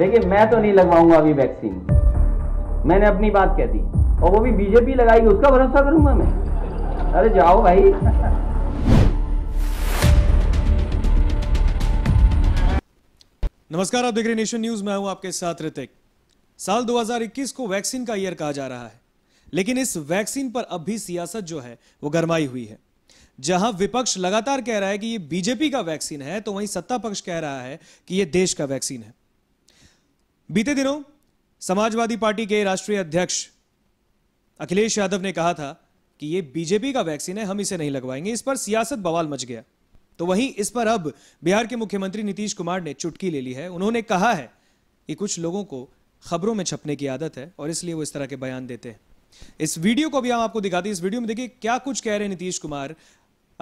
देखिए मैं तो नहीं लगवाऊंगा अभी वैक्सीन मैंने अपनी बात कह दी और वो भी बीजेपी लगाई उसका भरोसा करूंगा मैं अरे जाओ भाई नमस्कार आप देख रहे नेशन न्यूज मैं हूं आपके साथ ऋतिक साल 2021 को वैक्सीन का ईयर कहा जा रहा है लेकिन इस वैक्सीन पर अब भी सियासत जो है वो गरमाई हुई है जहां विपक्ष लगातार कह रहा है कि ये बीजेपी का वैक्सीन है तो वहीं सत्ता पक्ष कह रहा है कि ये देश का वैक्सीन है बीते दिनों समाजवादी पार्टी के राष्ट्रीय अध्यक्ष अखिलेश यादव ने कहा था कि ये बीजेपी का वैक्सीन है हम इसे नहीं लगवाएंगे इस पर सियासत बवाल मच गया तो वहीं इस पर अब बिहार के मुख्यमंत्री नीतीश कुमार ने चुटकी ले ली है उन्होंने कहा है कि कुछ लोगों को खबरों में छपने की आदत है और इसलिए वो इस तरह के बयान देते हैं इस वीडियो को भी हम आपको दिखाते हैं इस वीडियो में देखिए क्या कुछ कह रहे हैं नीतीश कुमार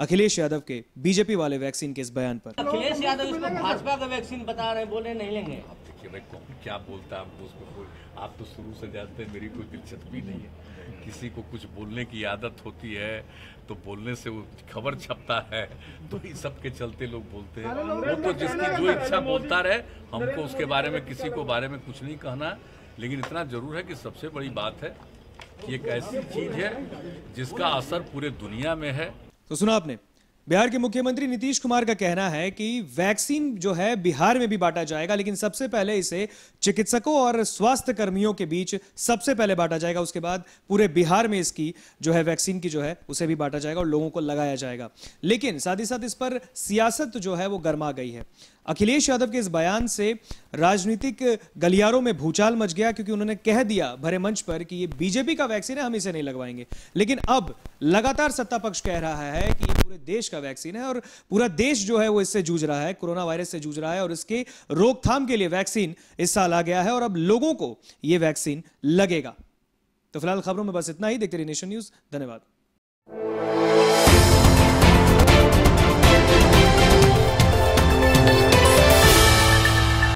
अखिलेश यादव के बीजेपी वाले वैक्सीन के इस बयान पर अखिलेश यादव इसको भाजपा का वैक्सीन बता रहे बोले नहीं लेंगे कि कौन क्या बोलता है उसमें कोई आप तो शुरू से जानते हैं मेरी कोई दिलचस्पी नहीं है किसी को कुछ बोलने की आदत होती है तो बोलने से वो खबर छपता है तो ये सब के चलते लोग बोलते हैं वो तो जिसकी जो इच्छा बोलता रहे हमको उसके बारे में किसी को बारे में कुछ नहीं कहना लेकिन इतना जरूर है कि सबसे बड़ी बात है कि एक ऐसी चीज है जिसका असर पूरे दुनिया में है तो सुना आपने बिहार के मुख्यमंत्री नीतीश कुमार का कहना है कि वैक्सीन जो है बिहार में भी बांटा जाएगा लेकिन सबसे पहले इसे चिकित्सकों और स्वास्थ्य कर्मियों के बीच सबसे पहले बांटा जाएगा उसके बाद पूरे बिहार में इसकी जो है वैक्सीन की जो है उसे भी बांटा जाएगा और लोगों को लगाया जाएगा लेकिन साथ ही साथ इस पर सियासत जो है वो गर्मा गई है अखिलेश यादव के इस बयान से राजनीतिक गलियारों में भूचाल मच गया क्योंकि उन्होंने कह दिया भरे मंच पर कि ये बीजेपी का वैक्सीन है हम इसे नहीं लगवाएंगे लेकिन अब लगातार सत्ता पक्ष कह रहा है कि पूरे देश का का वैक्सीन है और पूरा देश जो है वो इससे जूझ रहा है कोरोना वायरस से जूझ रहा है और इसके रोकथाम के लिए वैक्सीन इस साल आ गया है और अब लोगों को ये वैक्सीन लगेगा तो फिलहाल खबरों में बस इतना ही देखते रहिए नेशन न्यूज धन्यवाद